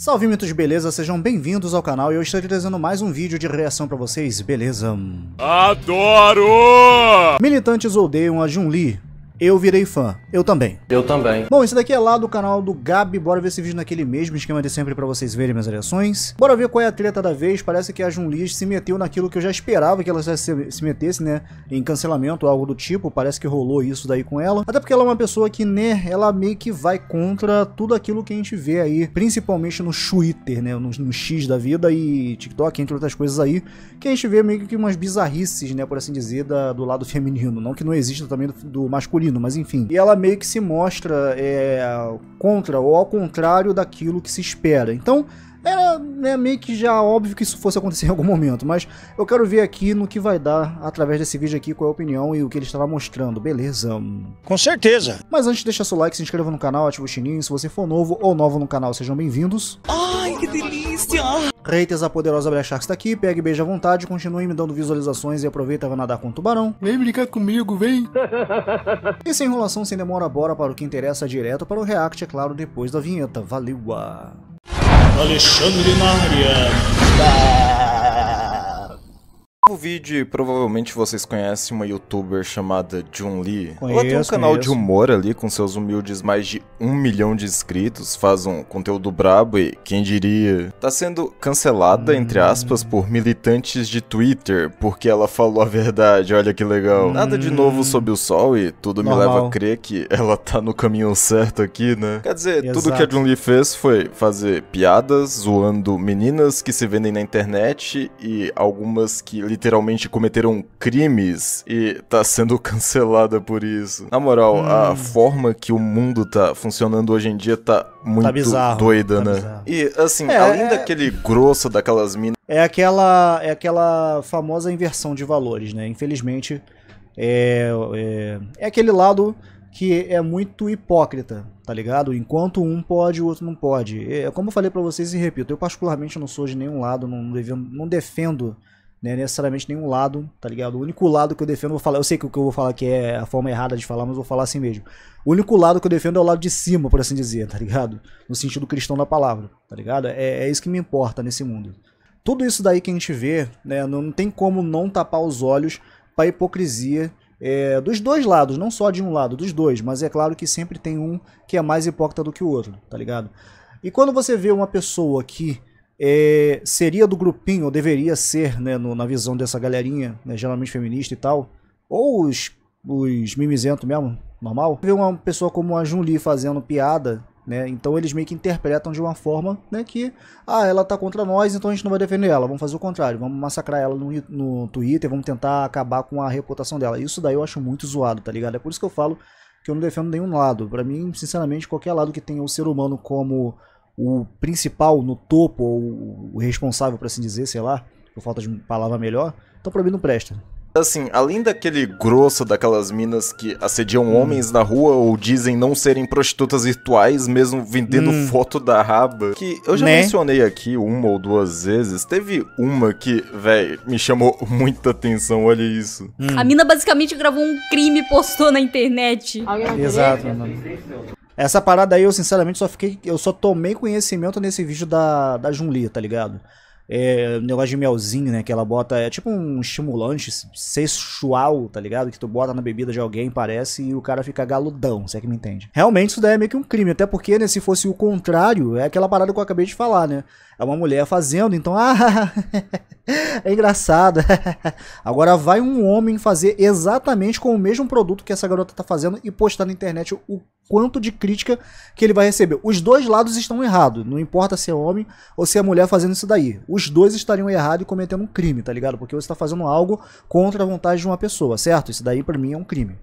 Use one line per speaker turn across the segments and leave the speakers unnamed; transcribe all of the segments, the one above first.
Salve mitos, beleza? Sejam bem-vindos ao canal e eu estou trazendo mais um vídeo de reação pra vocês, beleza? Adoro! Militantes odeiam a Jun-Li, eu virei fã. Eu também. Eu também. Bom, esse daqui é lá do canal do Gabi. Bora ver esse vídeo naquele mesmo esquema de sempre pra vocês verem minhas reações. Bora ver qual é a treta da vez. Parece que a Junli se meteu naquilo que eu já esperava que ela se, se metesse, né? Em cancelamento ou algo do tipo. Parece que rolou isso daí com ela. Até porque ela é uma pessoa que, né? Ela meio que vai contra tudo aquilo que a gente vê aí. Principalmente no Twitter, né? No, no X da vida e TikTok, entre outras coisas aí. Que a gente vê meio que umas bizarrices, né? Por assim dizer, da, do lado feminino. Não que não exista também do, do masculino mas enfim. E ela meio que se mostra é, contra ou ao contrário daquilo que se espera. Então, era é, né, meio que já óbvio que isso fosse acontecer em algum momento, mas eu quero ver aqui no que vai dar através desse vídeo aqui, qual é a opinião e o que ele estava mostrando, beleza? Com certeza! Mas antes, deixa seu like, se inscreva no canal, ativa o sininho, se você for novo ou novo no canal, sejam bem-vindos. Ai, que delícia! delícia! Reiters, a poderosa Shark está aqui, pegue beijo à vontade, continue me dando visualizações e aproveita para nadar com o tubarão. Vem brincar comigo, vem! e sem enrolação, sem demora, bora para o que interessa direto para o React, é claro, depois da vinheta. Valeu! -a. Alexandre ah. Tipo,
vídeo, provavelmente vocês conhecem uma youtuber chamada Jun Lee. Conheço, Ela tem um canal conheço. de humor ali com seus humildes mais de um milhão de inscritos, faz um conteúdo brabo e, quem diria, tá sendo cancelada, hum. entre aspas, por militantes de Twitter, porque ela falou a verdade, olha que legal. Hum. Nada de novo hum. sob o sol e tudo Normal. me leva a crer que ela tá no caminho certo aqui, né? Quer dizer, Exato. tudo que a Jun Lee fez foi fazer piadas, zoando meninas que se vendem na internet e algumas que literalmente cometeram crimes e tá sendo cancelada por isso. Na moral, hum. a forma que o mundo tá funcionando hoje em dia tá muito tá bizarro, doida, tá né? Bizarro. E assim, é, além é... daquele grosso daquelas minas.
É aquela, é aquela famosa inversão de valores, né? Infelizmente, é, é, é aquele lado que é muito hipócrita, tá ligado? Enquanto um pode, o outro não pode. É, como eu falei para vocês e repito, eu particularmente não sou de nenhum lado, não, devendo, não defendo né, é necessariamente nenhum lado, tá ligado? O único lado que eu defendo, eu vou falar, eu sei que o que eu vou falar aqui é a forma errada de falar, mas vou falar assim mesmo. O único lado que eu defendo é o lado de cima, por assim dizer, tá ligado? No sentido cristão da palavra, tá ligado? É, é isso que me importa nesse mundo. Tudo isso daí que a gente vê, né, não tem como não tapar os olhos para hipocrisia é, dos dois lados, não só de um lado, dos dois, mas é claro que sempre tem um que é mais hipócrita do que o outro, tá ligado? E quando você vê uma pessoa que é, seria do grupinho, ou deveria ser, né, no, na visão dessa galerinha, né, geralmente feminista e tal, ou os, os mimizentos mesmo, normal, ver uma pessoa como a Junli fazendo piada, né, então eles meio que interpretam de uma forma, né, que, ah, ela tá contra nós, então a gente não vai defender ela, vamos fazer o contrário, vamos massacrar ela no, no Twitter, vamos tentar acabar com a reputação dela. Isso daí eu acho muito zoado, tá ligado? É por isso que eu falo que eu não defendo nenhum lado. Para mim, sinceramente, qualquer lado que tenha o ser humano como o principal no topo, ou o responsável, para assim dizer, sei lá, por falta de palavra melhor, então pra mim não presta.
Assim, além daquele grosso daquelas minas que assediam hum. homens na rua ou dizem não serem prostitutas virtuais, mesmo vendendo hum. foto da raba, que eu já né? mencionei aqui uma ou duas vezes, teve uma que, velho, me chamou muita
atenção, olha isso. Hum. A mina basicamente gravou um crime e postou na internet. Exato, mano. Essa parada aí, eu sinceramente só fiquei. Eu só tomei conhecimento nesse vídeo da, da Junli, tá ligado? é, negócio de melzinho, né? Que ela bota. É tipo um estimulante sexual, tá ligado? Que tu bota na bebida de alguém, parece, e o cara fica galudão, se é que me entende. Realmente isso daí é meio que um crime, até porque, né, se fosse o contrário, é aquela parada que eu acabei de falar, né? É uma mulher fazendo, então, ah, é engraçado. Agora vai um homem fazer exatamente com o mesmo produto que essa garota tá fazendo e postar na internet o quanto de crítica que ele vai receber. Os dois lados estão errados, não importa se é homem ou se é mulher fazendo isso daí os dois estariam errados e cometendo um crime, tá ligado? Porque você está fazendo algo contra a vontade de uma pessoa, certo? Isso daí para mim é um crime.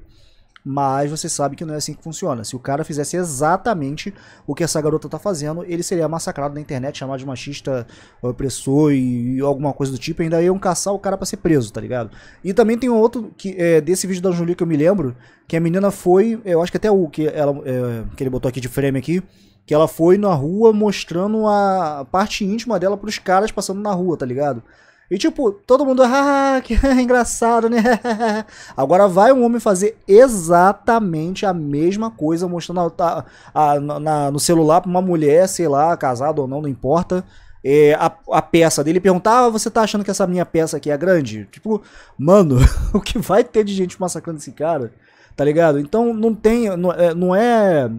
Mas você sabe que não é assim que funciona. Se o cara fizesse exatamente o que essa garota tá fazendo, ele seria massacrado na internet, chamado de machista, opressor e, e alguma coisa do tipo. E ainda iam caçar o cara para ser preso, tá ligado? E também tem um outro que é, desse vídeo da Julia que eu me lembro, que a menina foi, é, eu acho que até o que, ela, é, que ele botou aqui de frame aqui, que ela foi na rua mostrando a parte íntima dela pros caras passando na rua, tá ligado? E tipo, todo mundo, ah, que engraçado, né? Agora vai um homem fazer exatamente a mesma coisa, mostrando a, a, a, na, no celular pra uma mulher, sei lá, casada ou não, não importa, é, a, peça dele e perguntar, ah, você tá achando que essa minha peça aqui é grande? Tipo, mano, o que vai ter de gente massacrando esse cara? Tá ligado? Então não tem, não é, não é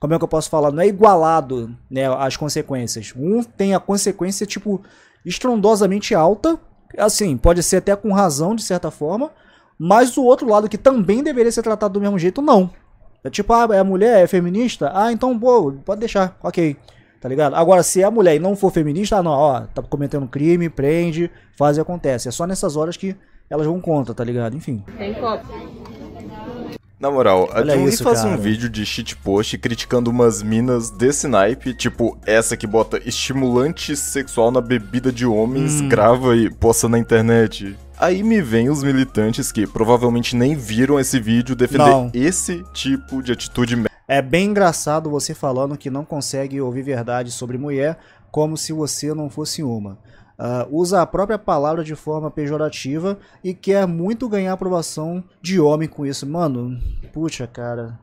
como é que eu posso falar? Não é igualado, né, as consequências. Um tem a consequência, tipo estrondosamente alta, assim, pode ser até com razão, de certa forma, mas o outro lado, que também deveria ser tratado do mesmo jeito, não. É tipo, ah, é mulher, é feminista? Ah, então, pô, pode deixar, ok. Tá ligado? Agora, se é mulher e não for feminista, ah, não, ó, tá cometendo crime, prende, faz e acontece. É só nessas horas que elas vão contra, tá ligado? Enfim.
Tem copo. Na moral, Olha a Jun faz cara. um vídeo de shitpost criticando umas minas desse naipe, tipo essa que bota estimulante sexual na bebida de homens, hum. grava e posta na internet. Aí me vem os militantes que provavelmente nem viram esse vídeo defender não.
esse tipo de atitude. É bem engraçado você falando que não consegue ouvir verdade sobre mulher como se você não fosse uma uh, usa a própria palavra de forma pejorativa e quer muito ganhar aprovação de homem com isso. Mano, puta cara.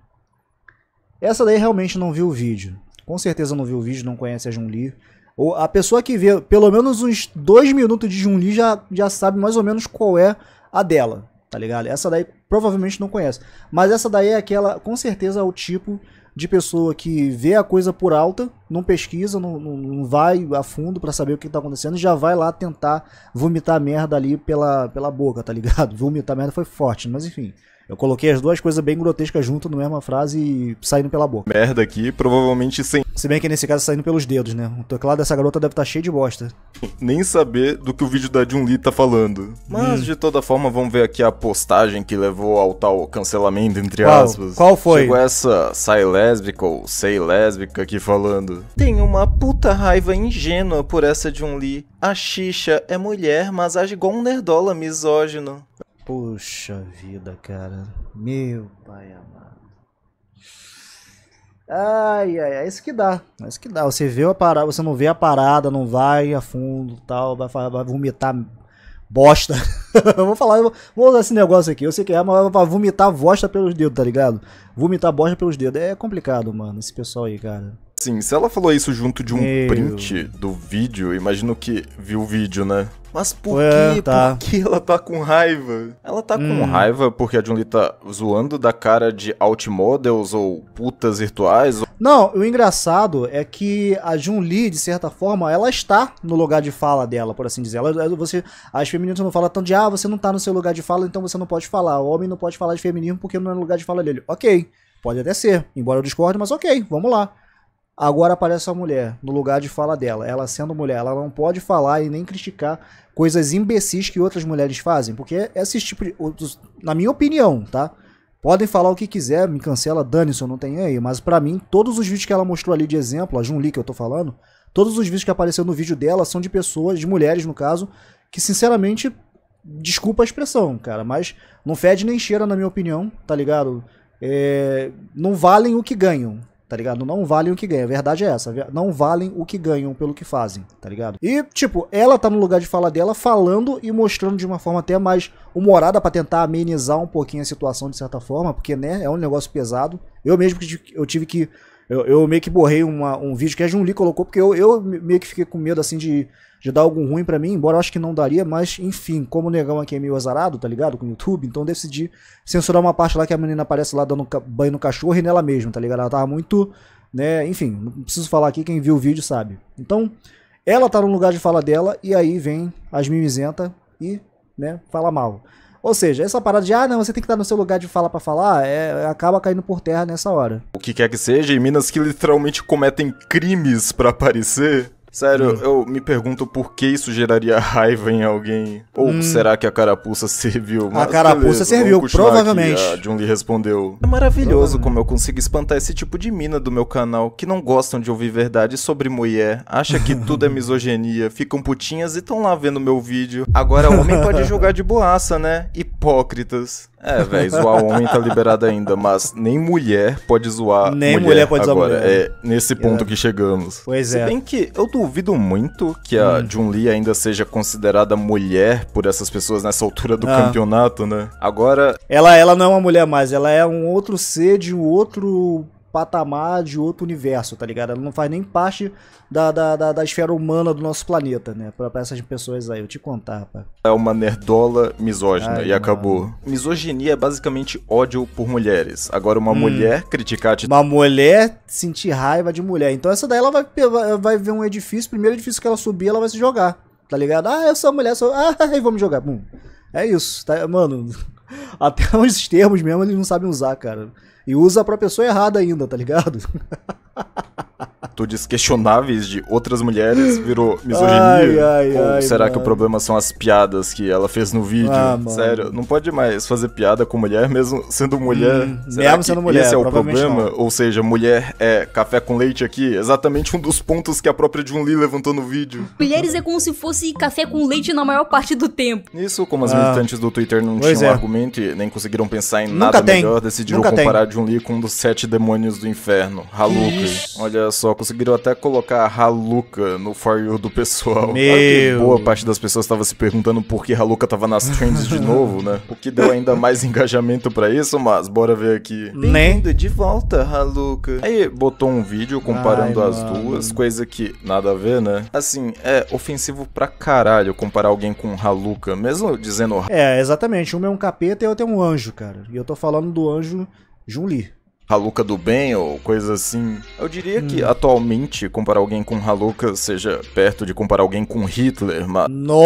Essa daí realmente não viu o vídeo. Com certeza não viu o vídeo, não conhece a Jun-Li. Ou a pessoa que vê pelo menos uns dois minutos de Jun-Li já, já sabe mais ou menos qual é a dela, tá ligado? Essa daí provavelmente não conhece. Mas essa daí é aquela, com certeza, é o tipo de pessoa que vê a coisa por alta, não pesquisa, não, não, não vai a fundo para saber o que tá acontecendo e já vai lá tentar vomitar merda ali pela, pela boca, tá ligado? Vomitar merda foi forte, mas enfim. Eu coloquei as duas coisas bem grotescas junto na mesma frase e saindo pela boca. Merda
aqui, provavelmente sem.
Se bem que nesse caso saindo pelos dedos, né? O teclado dessa garota deve estar tá cheio de bosta.
Nem saber do que o vídeo da Lee tá falando. Mas hum. de toda forma, vamos ver aqui a postagem que levou ao tal cancelamento, entre Qual? aspas. Qual foi? Chegou essa sai lésbica ou sei lésbica aqui falando. Tenho uma puta raiva ingênua por essa Lee. A Xixa é mulher, mas age igual um nerdola misógino.
Poxa vida, cara. Meu pai amado. Ai, ai, é isso que dá. É isso que dá. Você vê a parada, você não vê a parada, não vai a fundo, tal, vai, vai vomitar bosta. vou falar, vou usar esse negócio aqui. Eu sei que é, mas vai é vomitar bosta pelos dedos, tá ligado? Vomitar bosta pelos dedos. É complicado, mano, esse pessoal aí, cara.
Sim, se ela falou isso junto de um Meu. print do vídeo, imagino que viu o vídeo, né? Mas por que? Tá.
Por que ela tá com
raiva? Ela tá hum. com raiva porque a Junli tá zoando da cara de outmodels ou putas virtuais?
Não, o engraçado é que a Junli, de certa forma, ela está no lugar de fala dela, por assim dizer. Ela, você, as feministas não falam tanto de, ah, você não tá no seu lugar de fala, então você não pode falar. O homem não pode falar de feminismo porque não é no lugar de fala dele. Ok, pode até ser, embora eu discorde, mas ok, vamos lá. Agora aparece a mulher no lugar de fala dela. Ela sendo mulher, ela não pode falar e nem criticar coisas imbecis que outras mulheres fazem, porque esses tipo de, outros, na minha opinião, tá? Podem falar o que quiser, me cancela, dane-se, eu não tenho aí. Mas para mim, todos os vídeos que ela mostrou ali de exemplo, a Junli que eu tô falando, todos os vídeos que apareceu no vídeo dela são de pessoas, de mulheres no caso, que sinceramente, desculpa a expressão, cara, mas não fede nem cheira na minha opinião, tá ligado? É, não valem o que ganham tá ligado? Não valem o que ganham. A verdade é essa. Não valem o que ganham pelo que fazem, tá ligado? E, tipo, ela tá no lugar de fala dela, falando e mostrando de uma forma até mais humorada para tentar amenizar um pouquinho a situação, de certa forma, porque, né, é um negócio pesado. Eu mesmo eu tive que. Eu, eu meio que borrei uma, um vídeo que a Junli colocou, porque eu, eu meio que fiquei com medo, assim, de de dar algum ruim para mim, embora eu acho que não daria, mas enfim, como o negão aqui é meio azarado, tá ligado? Com o YouTube, então decidi censurar uma parte lá que a menina aparece lá dando banho no cachorro e nela mesma, tá ligado? Ela tava muito, né? Enfim, não preciso falar aqui, quem viu o vídeo sabe. Então, ela tá no lugar de fala dela e aí vem as mimizenta e, né, fala mal. Ou seja, essa parada de, ah, não, você tem que estar no seu lugar de fala para falar, é, acaba caindo por terra nessa hora.
O que quer que seja, em Minas que literalmente cometem crimes para aparecer, Sério, hum. eu me pergunto por que isso geraria raiva em alguém. Ou hum. será que a carapuça serviu? Mas a carapuça beleza, serviu, provavelmente. A Jun respondeu. É maravilhoso hum. como eu consigo espantar esse tipo de mina do meu canal que não gostam de ouvir verdade sobre mulher, acha que tudo é misoginia, ficam putinhas e estão lá vendo meu vídeo. Agora o homem pode jogar
de boaça,
né? Hipócritas. É, velho, zoar homem tá liberado ainda, mas nem mulher pode zoar nem mulher, mulher pode agora. Zoar mulher. É nesse é. ponto é. que chegamos. Pois é. Se bem que eu duvido muito que a hum. Jun Lee ainda seja considerada mulher por essas pessoas nessa altura do ah. campeonato, né? Agora.
Ela, ela não é uma mulher mais, ela é um outro ser de um outro patamar de outro universo, tá ligado? Ela não faz nem parte da, da, da, da esfera humana do nosso planeta, né? Pra, pra essas pessoas aí, eu te contar, rapaz.
É uma nerdola misógina Ai, e mano. acabou. Misoginia é basicamente ódio por mulheres. Agora, uma hum. mulher
criticar... -te... Uma mulher sentir raiva de mulher. Então, essa daí ela vai, vai ver um edifício, primeiro edifício que ela subir, ela vai se jogar, tá ligado? Ah, eu sou mulher, sou... Ah, e vamos jogar. Bum. É isso, tá? Mano, até os termos mesmo eles não sabem usar, cara. E usa pra pessoa errada ainda, tá ligado?
tu questionáveis de outras mulheres virou misoginia? Ai, ai, Ou ai, será mano. que o problema são as piadas que ela fez no vídeo? Ah, Sério, não pode mais fazer piada com mulher mesmo sendo mulher. Hum, mesmo sendo mulher. Esse é o problema? Não. Ou seja, mulher é café com leite aqui? Exatamente um dos pontos que a própria Jun Lee levantou no vídeo.
Mulheres é como se fosse café com leite na maior parte do tempo. Isso, como as ah. militantes
do Twitter não pois tinham é. argumento e nem conseguiram pensar em Nunca nada tem. melhor, decidiram Nunca comparar tem. Jun Lee com um dos sete demônios do inferno. Haluca. Olha só, conseguiram até colocar a Haluca no For You do pessoal. Meu. boa parte das pessoas estava se perguntando por que Haluca tava nas trends de novo, né? O que deu ainda mais engajamento para isso, mas bora ver aqui. Lindo né? de volta, Haluca. Aí botou um vídeo comparando Ai, as mano. duas, coisa que nada a ver, né? Assim, é ofensivo pra caralho comparar alguém com Haluca, mesmo dizendo.
É, exatamente. Uma é um capeta e outra é um anjo, cara. E eu tô falando do anjo Jun Lee.
Haluka do bem ou coisa assim. Eu diria hum. que atualmente comparar alguém com Haluka seja perto de comparar alguém com Hitler, mas. Não!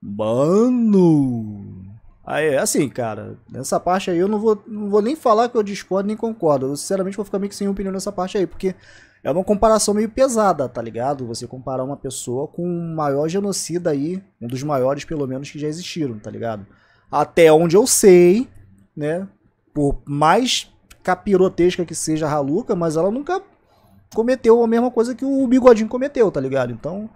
Mano! Aí, é assim, cara, nessa parte aí eu não vou, não vou nem falar que eu discordo nem concordo. Eu, sinceramente, vou ficar meio que sem opinião nessa parte aí, porque é uma comparação meio pesada, tá ligado? Você comparar uma pessoa com o maior genocida aí, um dos maiores, pelo menos, que já existiram, tá ligado? até onde eu sei, né? Por mais capirotesca que seja a Haluca, mas ela nunca cometeu a mesma coisa que o Bigodinho cometeu, tá ligado? Então,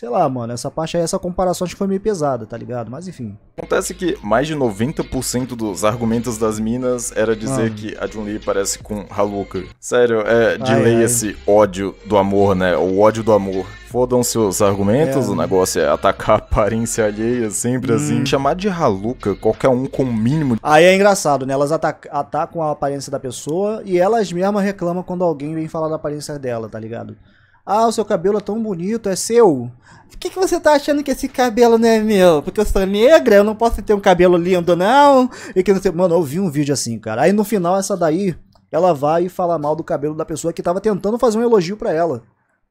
sei lá, mano, essa parte aí, essa comparação acho que foi meio pesada, tá ligado? Mas enfim.
Acontece que mais de 90% dos argumentos das minas era dizer ah. que a jun parece com Haluka. Sério, é, de ai, ai. esse ódio do amor, né? O ódio do amor. fodam seus argumentos, é. o negócio é atacar a aparência alheia, sempre assim. hum. assim. Chamar de Haluka qualquer um com o mínimo.
Aí é engraçado, né? Elas atac atacam a aparência da pessoa e elas mesmas reclamam quando alguém vem falar da aparência dela, tá ligado? Ah, o seu cabelo é tão bonito, é seu. Por que, que você tá achando que esse cabelo não é meu? Porque eu sou negra, eu não posso ter um cabelo lindo, não. E que não sei. Mano, eu vi um vídeo assim, cara. Aí no final, essa daí, ela vai e fala mal do cabelo da pessoa que tava tentando fazer um elogio para ela.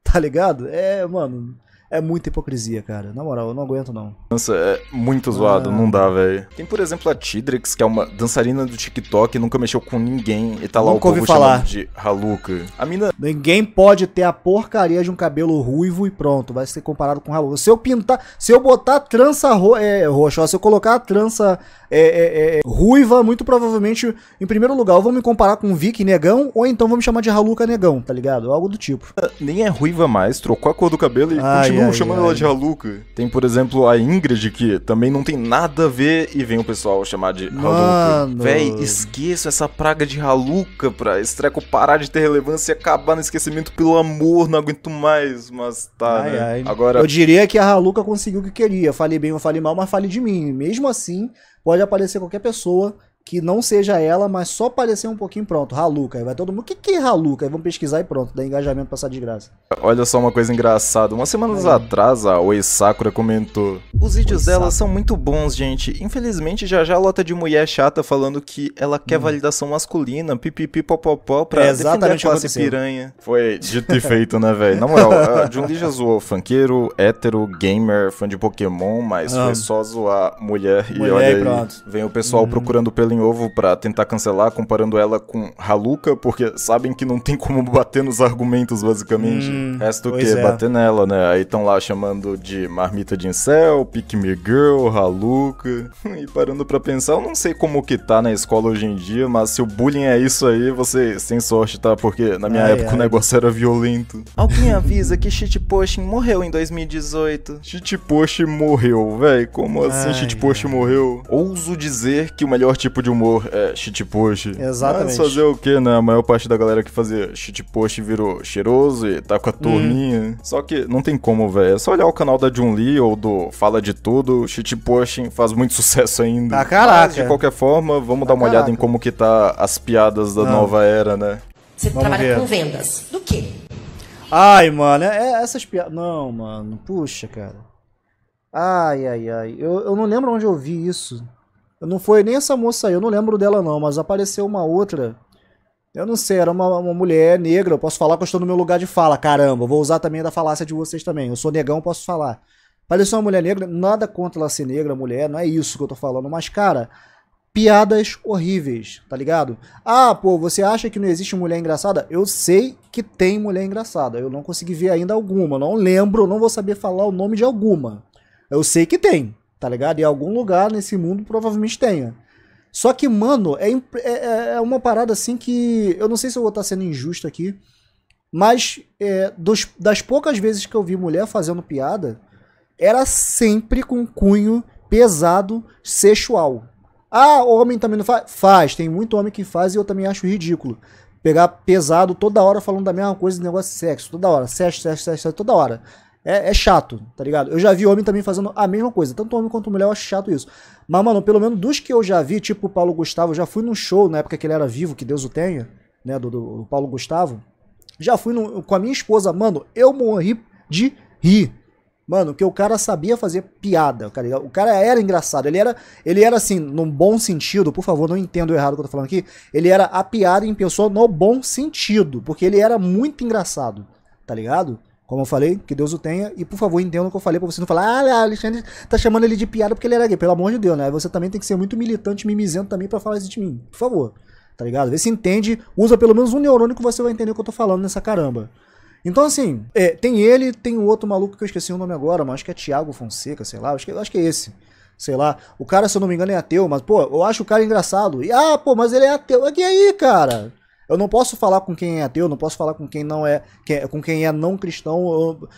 Tá ligado? É, mano. É muita hipocrisia, cara. Na moral, eu não aguento, não.
Nossa, é muito zoado, ah. não dá, velho. Tem, por exemplo, a Tidrix, que é uma dançarina do TikTok, nunca mexeu com ninguém e tá lá nunca o povo falar. de Haluca.
A mina... Ninguém pode ter a porcaria de um cabelo ruivo e pronto, vai ser comparado com Haluca. Se eu pintar, se eu botar trança ro é, roxa, ó, se eu colocar a trança é, é, é ruiva, muito provavelmente, em primeiro lugar, eu vou me comparar com o Vicky Negão ou então vou me chamar de Haluca Negão, tá ligado? Algo do tipo.
Nem é ruiva mais, trocou a cor do cabelo e Ai, continua Halu, ai, chamando ai. ela de haluka Tem, por exemplo, a Ingrid, que também não tem nada a ver e vem o pessoal chamar de Haluca. Véi, esqueça essa praga de Haluca pra esse treco parar de ter relevância e acabar no esquecimento, pelo amor, não aguento mais, mas tá, ai, né? Agora... Eu diria
que a Haluca conseguiu o que queria, falei bem ou falei mal, mas fale de mim. Mesmo assim, pode aparecer qualquer pessoa que não seja ela, mas só parecer um pouquinho pronto. Haluca. Aí vai todo mundo. O que, que é Haluca? Aí vamos pesquisar e pronto. Dá engajamento pra essa desgraça.
Olha só uma coisa engraçada. Umas semanas é. atrás, a Oi Sakura comentou: Os vídeos dela são muito bons, gente. Infelizmente, já já lota de mulher chata falando que ela quer hum. validação masculina, pipipi, popopó, pra é exatamente defender a classe piranha. Foi dito e feito, né, velho? Na moral, a Junli já zoou funkeiro, hétero, gamer, fã de Pokémon, mas ah. foi só zoar mulher. mulher e olha aí, vem o pessoal hum. procurando pelo ovo para tentar cancelar, comparando ela com Haluka, porque sabem que não tem como bater nos argumentos, basicamente. Hum, Resta o que? É. Bater nela, né? Aí estão lá chamando de marmita de incel, pick me girl, Haluka. E parando para pensar, eu não sei como que tá na escola hoje em dia, mas se o bullying é isso aí, você sem sorte, tá? Porque na minha ai, época ai. o negócio era violento. Alguém avisa que shitposting morreu em 2018. Shitposting morreu, velho. Como assim ai, assim shitposting morreu? Ouso dizer que o melhor tipo tipo de humor é post Exatamente. Mas fazer o que, né? A maior parte da galera que fazia post virou cheiroso e tá com a hum. turminha. Hum. Só que não tem como, velho. É só olhar o canal da Jun Lee ou do Fala de Tudo. post faz muito sucesso ainda. Ah, caraca. Mas, de qualquer forma, vamos ah, dar uma caraca. olhada em como que tá as piadas da não. nova era, né? Você vamos trabalha ver. com vendas.
Do quê? Ai, mano, é, é essas piadas. Não, mano, puxa, cara. Ai, ai, ai. Eu, eu não lembro onde eu vi isso. Não foi nem essa moça aí, eu não lembro dela não, mas apareceu uma outra. Eu não sei, era uma, uma mulher negra, eu posso falar que eu estou no meu lugar de fala, caramba. Vou usar também da falácia de vocês também. Eu sou negão, posso falar. Apareceu uma mulher negra, nada contra ela ser negra, mulher, não é isso que eu tô falando, mas cara, piadas horríveis, tá ligado? Ah, pô, você acha que não existe mulher engraçada? Eu sei que tem mulher engraçada. Eu não consegui ver ainda alguma, não lembro, não vou saber falar o nome de alguma. Eu sei que tem tá ligado? E algum lugar nesse mundo provavelmente tenha. Só que, mano, é, é, é, é, uma parada assim que. Eu não sei se eu vou estar tá sendo injusto aqui, mas é, dos, das poucas vezes que eu vi mulher fazendo piada, era sempre com cunho pesado sexual. Ah, homem também não faz? Faz, tem muito homem que faz e eu também acho ridículo. Pegar pesado toda hora falando da mesma coisa, negócio de sexo, toda hora, sexo, sexo, sexo, toda hora. É, é, chato, tá ligado? Eu já vi homem também fazendo a mesma coisa. Tanto homem quanto mulher, eu acho chato isso. Mas, mano, pelo menos dos que eu já vi, tipo o Paulo Gustavo, eu já fui num show na época que ele era vivo, que Deus o tenha, né? Do, do, do Paulo Gustavo. Já fui no, com a minha esposa, mano, eu morri de rir. Mano, que o cara sabia fazer piada, cara. Tá o cara era engraçado. Ele era, ele era assim, num bom sentido, por favor, não entendo errado o que eu tô falando aqui. Ele era a piada em pessoa no bom sentido, porque ele era muito engraçado, tá ligado? Como eu falei, que Deus o tenha. E por favor, entenda o que eu falei pra você não falar, ah, Alexandre tá chamando ele de piada porque ele era gay. Pelo amor de Deus, né? Você também tem que ser muito militante, mimizento também para falar isso de mim. Por favor. Tá ligado? Vê se entende, usa pelo menos um neurônio que você vai entender o que eu tô falando nessa caramba. Então, assim, é, tem ele, tem o outro maluco que eu esqueci o nome agora, mas acho que é Thiago Fonseca, sei lá, acho que, acho que é esse. Sei lá, o cara, se eu não me engano, é ateu, mas, pô, eu acho o cara engraçado. E, ah, pô, mas ele é ateu. E aí, cara? Eu não posso falar com quem é ateu, não posso falar com quem não é, com quem é não cristão. Eu...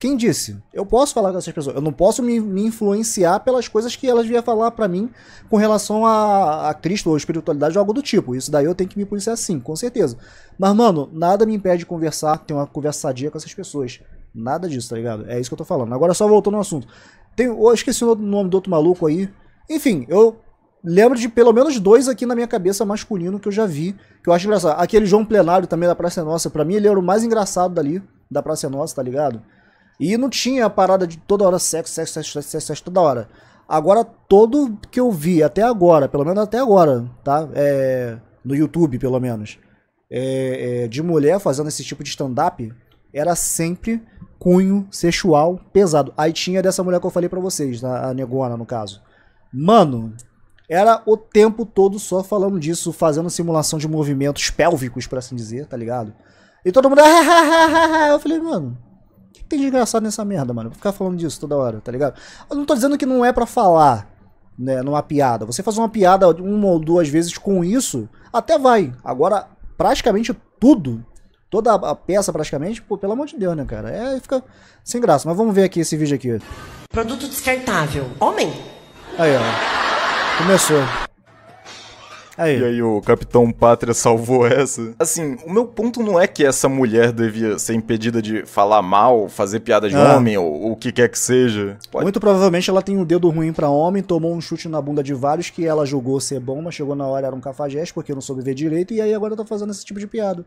Quem disse? Eu posso falar com essas pessoas. Eu não posso me, me influenciar pelas coisas que elas vêm falar para mim com relação a, a Cristo ou espiritualidade ou algo do tipo. Isso daí eu tenho que me policiar sim, com certeza. Mas, mano, nada me impede de conversar, ter uma conversadinha com essas pessoas. Nada disso, tá ligado? É isso que eu tô falando. Agora só voltando ao assunto. Tem, eu esqueci o nome do outro maluco aí. Enfim, eu lembro de pelo menos dois aqui na minha cabeça masculino que eu já vi, que eu acho engraçado. Aquele João Plenário também da Praça Nossa, para mim ele era o mais engraçado dali, da Praça Nossa, tá ligado? E não tinha a parada de toda hora sexo, sexo, sexo, sexo, sexo, sexo toda hora. Agora, todo que eu vi até agora, pelo menos até agora, tá? É, no YouTube, pelo menos, é, é, de mulher fazendo esse tipo de stand-up, era sempre cunho sexual pesado. Aí tinha dessa mulher que eu falei para vocês, a, a negona, no caso. Mano, era o tempo todo só falando disso, fazendo simulação de movimentos pélvicos, para assim dizer, tá ligado? E todo mundo, ah, eu falei, mano, o que, que tem de engraçado nessa merda, mano? Vou ficar falando disso toda hora, tá ligado? Eu não tô dizendo que não é para falar, né, numa piada. Você faz uma piada uma ou duas vezes com isso, até vai. Agora, praticamente tudo, toda a peça praticamente, pô, pelo amor de Deus, né, cara? É, fica sem graça. Mas vamos ver aqui esse vídeo aqui. Produto descartável. Homem. Aí, ó. Começou.
Aí. E aí o Capitão Pátria salvou essa. Assim, o meu ponto não é que essa mulher devia ser impedida de falar mal, fazer piada de ah. homem ou o que quer que seja.
Pode... Muito provavelmente ela tem um dedo ruim para homem, tomou um chute na bunda de vários que ela julgou ser bom, mas chegou na hora era um cafajeste porque não soube ver direito e aí agora tá fazendo esse tipo de piada.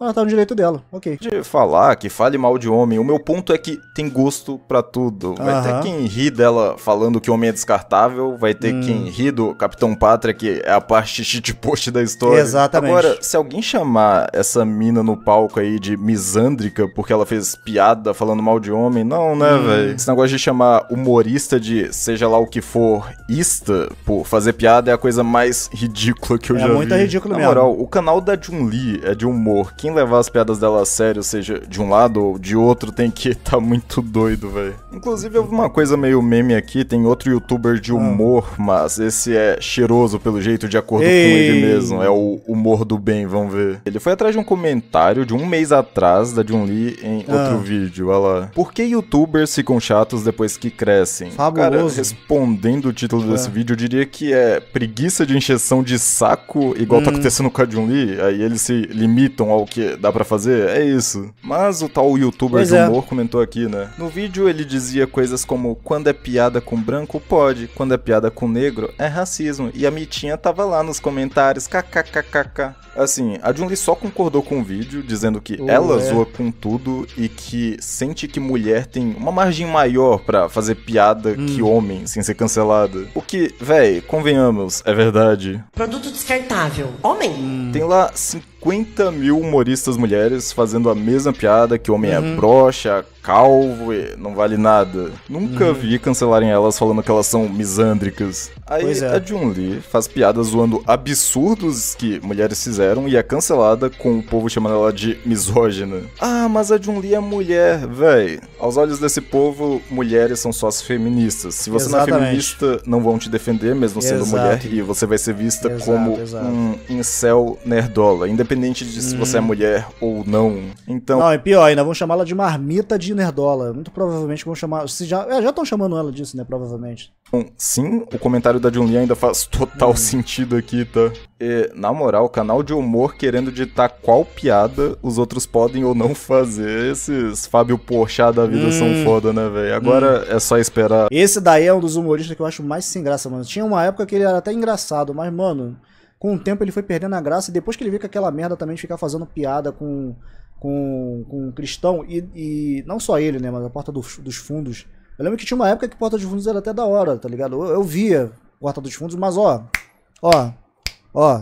Ela ah, tá no direito dela, ok. De
falar que fale mal de homem, o meu ponto é que tem gosto para tudo. Vai ter quem ri dela falando que homem é descartável, vai ter hum. quem ri do Capitão Pátria, que é a parte shitpost da história. Exatamente. Agora, se alguém chamar essa mina no palco aí de misândrica porque ela fez piada falando mal de homem, não, né, hum. velho? Esse negócio de chamar humorista de seja lá o que for, ista, por fazer piada é a coisa mais ridícula que eu é já vi. É muito ridículo Na mesmo. Na moral, o canal da Jun Lee é de humor, que quem levar as piadas dela a sério, seja de um lado ou de outro, tem que estar tá muito doido, velho. Inclusive, uma coisa meio meme aqui, tem outro youtuber de ah. humor, ah. mas esse é cheiroso pelo jeito, de acordo Ei. com ele mesmo. É o humor do bem, vamos ver. Ele foi atrás de um comentário de um mês atrás da Jun Lee em ah. outro vídeo, olha lá. Por que youtubers ficam chatos depois que crescem? Fabuloso. Cara, respondendo o título desse é. vídeo, eu diria que é preguiça de encheção de saco, igual tá hum. tá acontecendo com a Jun Lee, aí eles se limitam ao que dá para fazer? É isso. Mas o tal youtuber pois de humor é. comentou aqui, né? No vídeo ele dizia coisas como: quando é piada com branco, pode, quando é piada com negro, é racismo. E a Mitinha tava lá nos comentários, kkkk. Assim, a Junli só concordou com o vídeo, dizendo que ela é. zoa com tudo e que sente que mulher tem uma margem maior para fazer piada hum. que homem sem ser cancelada. O que, véi, convenhamos, é verdade. Produto descartável. Homem? Hum. Tem lá 50 50 mil humoristas mulheres fazendo a mesma piada que o homem é uhum. é broxa, calvo, não vale nada. Nunca uhum. vi cancelarem elas falando que elas são misândricas. Aí é. a jun Lee faz piadas zoando absurdos que mulheres fizeram e é cancelada com o povo chamando ela de misógina. Ah, mas a jun Lee é mulher, véi. Aos olhos desse povo, mulheres são só as feministas. Se você Exatamente. não é feminista, não vão te defender, mesmo sendo Exato. mulher, e você vai ser vista Exato, como Exato. um incel nerdola, independente de hum. se você é hum. mulher ou não.
Então... Não, é pior, ainda vão chamá-la de marmita de nerdola. Muito provavelmente vão chamar. Se já é, já estão chamando ela disso, né? Provavelmente.
Bom, hum, sim, o comentário da Jun Lee ainda faz total hum. sentido aqui, tá? E, na moral, canal de humor querendo ditar qual piada os outros podem ou não fazer. Esses Fábio Porchat da vida hum. são foda, né, velho? Agora
hum. é só esperar. Esse daí é um dos humoristas que eu acho mais sem graça, mano. Tinha uma época que ele era até engraçado, mas, mano, com o tempo ele foi perdendo a graça e depois que ele viu que aquela merda também de ficar fazendo piada com com, com um cristão, e, e não só ele, né? Mas a Porta dos, dos Fundos. Eu lembro que tinha uma época que Porta dos Fundos era até da hora, tá ligado? Eu, eu via Porta dos Fundos, mas ó, ó, ó,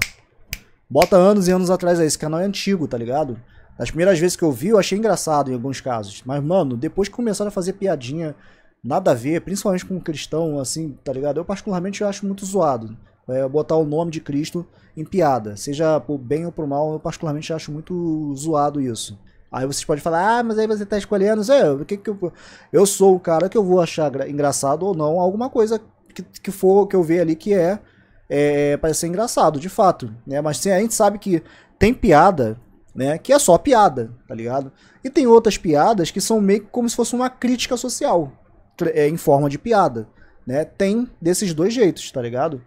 bota anos e anos atrás aí, esse canal é antigo, tá ligado? As primeiras vezes que eu vi, eu achei engraçado em alguns casos. Mas, mano, depois que começaram a fazer piadinha, nada a ver, principalmente com um cristão, assim, tá ligado? Eu particularmente eu acho muito zoado é, botar o nome de Cristo em piada, seja por bem ou por mal, eu particularmente acho muito zoado isso. Aí vocês podem falar, ah, mas aí você está escolhendo, zé, o que que eu, eu sou o cara que eu vou achar engraçado ou não alguma coisa que, que for que eu ver ali que é, é para ser engraçado, de fato, né? Mas sim, a gente sabe que tem piada, né, que é só piada, tá ligado? E tem outras piadas que são meio que como se fosse uma crítica social, é, em forma de piada, né? Tem desses dois jeitos, tá ligado?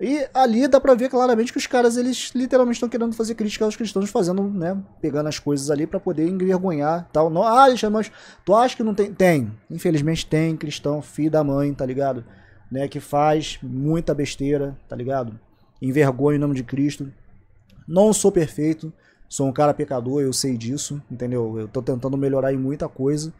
E ali dá pra ver claramente que os caras, eles literalmente estão querendo fazer crítica aos cristãos, fazendo, né, pegando as coisas ali para poder envergonhar tal. Não, ah, Alexandre, mas tu acha que não tem? Tem, infelizmente tem cristão, filho da mãe, tá ligado? Né, que faz muita besteira, tá ligado? Envergonha em nome de Cristo. Não sou perfeito, sou um cara pecador, eu sei disso, entendeu? Eu tô tentando melhorar em muita coisa,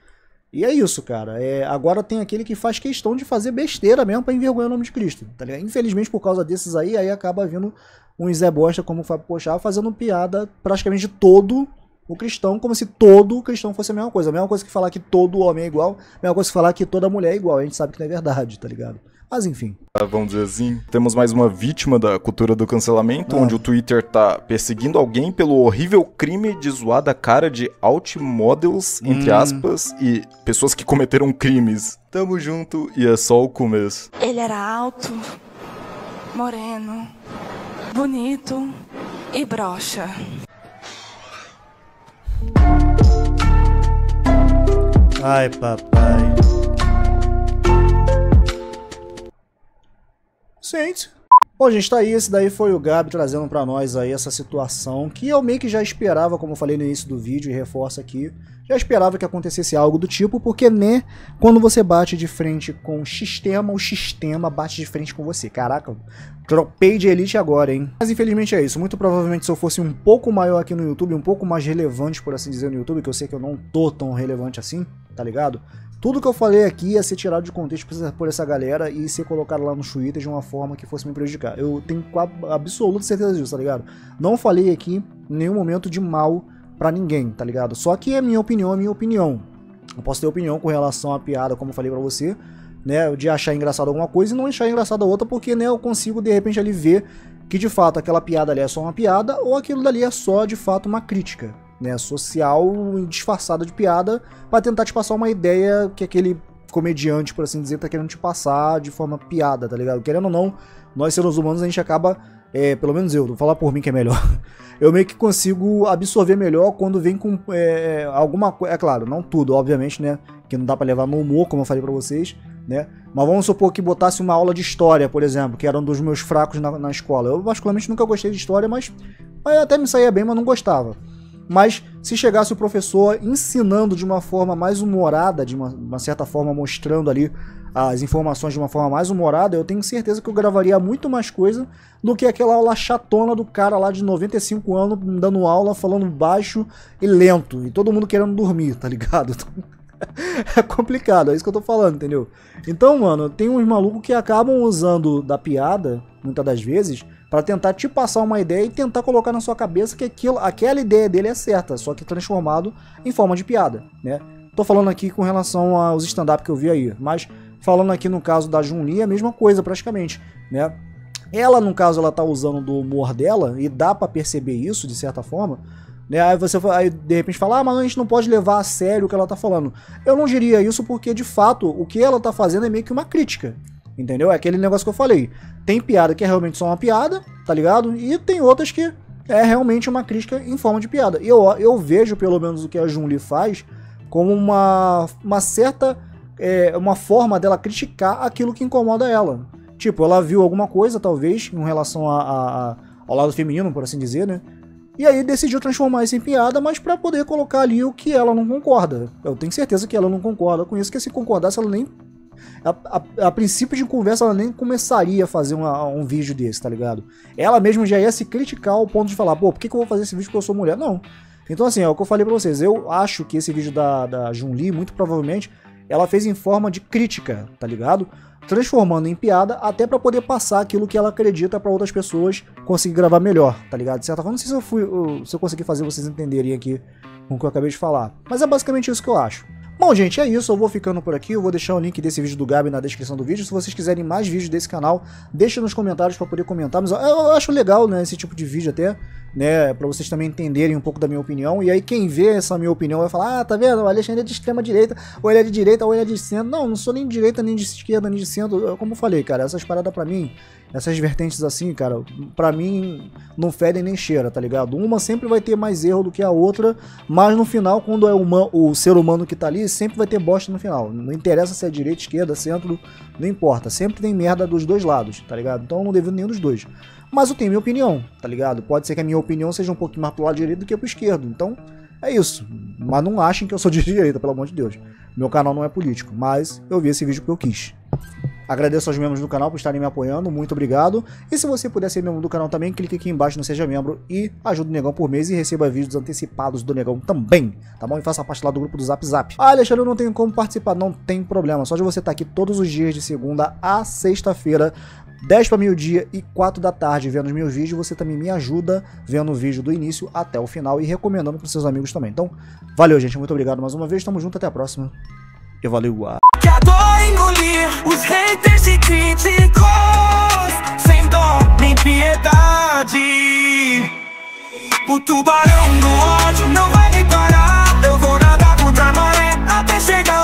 e é isso, cara. É, agora tem aquele que faz questão de fazer besteira mesmo pra envergonhar o nome de Cristo. Tá Infelizmente, por causa desses aí, aí acaba vindo um Zé Bosta como o Fábio Pochá fazendo piada praticamente todo o cristão como se todo cristão fosse a mesma coisa. A mesma coisa que falar que todo homem é igual, a mesma coisa que falar que toda mulher é igual. A gente sabe que não é verdade, tá ligado? Mas enfim.
Ah, vamos dizer assim, temos mais uma vítima da cultura do cancelamento, ah. onde o Twitter tá perseguindo alguém pelo horrível crime de zoar da cara de alt models, entre hum. aspas, e pessoas que cometeram crimes. Tamo junto e é só o começo.
Ele era alto, moreno, bonito e broxa. Ai, papai. Gente, Bom, gente, tá aí. Esse daí foi o Gabi trazendo para nós aí essa situação que eu meio que já esperava, como eu falei no início do vídeo e reforço aqui, já esperava que acontecesse algo do tipo, porque, né, quando você bate de frente com o sistema, o sistema bate de frente com você. Caraca, tropei de elite agora, hein? Mas infelizmente é isso. Muito provavelmente se eu fosse um pouco maior aqui no YouTube, um pouco mais relevante, por assim dizer, no YouTube, que eu sei que eu não tô tão relevante assim, tá ligado? Tudo que eu falei aqui ia ser tirado de contexto por essa galera e ser colocado lá no Twitter de uma forma que fosse me prejudicar. Eu tenho absoluta certeza disso, tá ligado? Não falei aqui nenhum momento de mal para ninguém, tá ligado? Só que é minha opinião, é minha opinião. Eu posso ter opinião com relação à piada, como eu falei para você, né? De achar engraçado alguma coisa e não achar engraçada outra, porque né, eu consigo de repente ali ver que de fato aquela piada ali é só uma piada ou aquilo dali é só de fato uma crítica né, social disfarçada de piada para tentar te passar uma ideia que aquele comediante, por assim dizer, tá querendo te passar de forma piada, tá ligado? Querendo ou não, nós seres humanos a gente acaba, é, pelo menos eu, vou falar por mim que é melhor. Eu meio que consigo absorver melhor quando vem com é, é alguma coisa. É claro, não tudo, obviamente, né? Que não dá para levar no humor, como eu falei para vocês, né? Mas vamos supor que botasse uma aula de história, por exemplo, que era um dos meus fracos na, na escola. Eu, particularmente, nunca gostei de história, mas até me saía bem, mas não gostava mas se chegasse o professor ensinando de uma forma mais humorada, de uma, uma certa forma mostrando ali as informações de uma forma mais humorada, eu tenho certeza que eu gravaria muito mais coisa do que aquela aula chatona do cara lá de 95 anos dando aula, falando baixo e lento, e todo mundo querendo dormir, tá ligado? Então, é complicado, é isso que eu tô falando, entendeu? Então, mano, tem uns malucos que acabam usando da piada, muitas das vezes, para tentar te passar uma ideia e tentar colocar na sua cabeça que aquilo, aquela ideia dele é certa, só que transformado em forma de piada, né? Tô falando aqui com relação aos stand-up que eu vi aí, mas falando aqui no caso da Junli é a mesma coisa praticamente, né? Ela, no caso, ela tá usando do humor dela e dá para perceber isso de certa forma, né? Aí você aí de repente fala, ah, mas a gente não pode levar a sério o que ela tá falando. Eu não diria isso porque, de fato, o que ela tá fazendo é meio que uma crítica. Entendeu? É aquele negócio que eu falei. Tem piada que é realmente só uma piada, tá ligado? E tem outras que é realmente uma crítica em forma de piada. E eu, eu vejo, pelo menos, o que a Lee faz como uma, uma certa. É, uma forma dela criticar aquilo que incomoda ela. Tipo, ela viu alguma coisa, talvez, em relação a, a, a, ao lado feminino, por assim dizer, né? E aí decidiu transformar isso em piada, mas para poder colocar ali o que ela não concorda. Eu tenho certeza que ela não concorda com isso, que se concordasse ela nem a, a, a, princípio de conversa, ela nem começaria a fazer uma, um vídeo desse, tá ligado? Ela mesma já ia se criticar ao ponto de falar, pô, por que, que eu vou fazer esse vídeo porque eu sou mulher? Não. Então, assim, é o que eu falei pra vocês. Eu acho que esse vídeo da, da jun Lee muito provavelmente, ela fez em forma de crítica, tá ligado? Transformando em piada, até para poder passar aquilo que ela acredita para outras pessoas conseguir gravar melhor, tá ligado? De certa forma, não sei se eu, fui, se eu consegui fazer vocês entenderem aqui com o que eu acabei de falar. Mas é basicamente isso que eu acho. Bom, gente, é isso. Eu vou ficando por aqui. Eu vou deixar o link desse vídeo do Gabi na descrição do vídeo. Se vocês quiserem mais vídeos desse canal, deixa nos comentários para poder comentar. Mas eu acho legal, né, esse tipo de vídeo até, né, para vocês também entenderem um pouco da minha opinião. E aí quem vê essa minha opinião vai falar, ah, tá vendo? O Alexandre é de extrema direita, ou ele é de direita, ou ele é de centro. Não, não sou nem de direita, nem de esquerda, nem de centro. Como eu falei, cara, essas paradas para mim essas vertentes assim, cara, para mim não fedem nem cheira, tá ligado? Uma sempre vai ter mais erro do que a outra, mas no final, quando é uma, o ser humano que tá ali, sempre vai ter bosta no final. Não interessa se é direita, esquerda, centro, não importa. Sempre tem merda dos dois lados, tá ligado? Então eu não devido nenhum dos dois. Mas eu tenho minha opinião, tá ligado? Pode ser que a minha opinião seja um pouquinho mais pro lado direito do que pro esquerdo. Então, é isso. Mas não achem que eu sou de direita, pelo amor de Deus. Meu canal não é político, mas eu vi esse vídeo porque eu quis. Agradeço aos membros do canal por estarem me apoiando, muito obrigado. E se você puder ser membro do canal também, clique aqui embaixo no Seja Membro e ajude o Negão por mês e receba vídeos antecipados do Negão também, tá bom? E faça parte lá do grupo do Zap Zap. Ah, Alexandre, eu não tenho como participar. Não tem problema, só de você estar aqui todos os dias de segunda a sexta-feira 10 para meio-dia e 4 da tarde vendo os meus vídeos, você também me ajuda vendo o vídeo do início até o final e recomendando para seus amigos também. Então, valeu, gente. Muito obrigado mais uma vez. Tamo junto, até a próxima. E valeu ouvir os haters e críticos Sem dó nem piedade O tubarão do ódio não vai me
parar Eu vou nadar contra a maré até chegar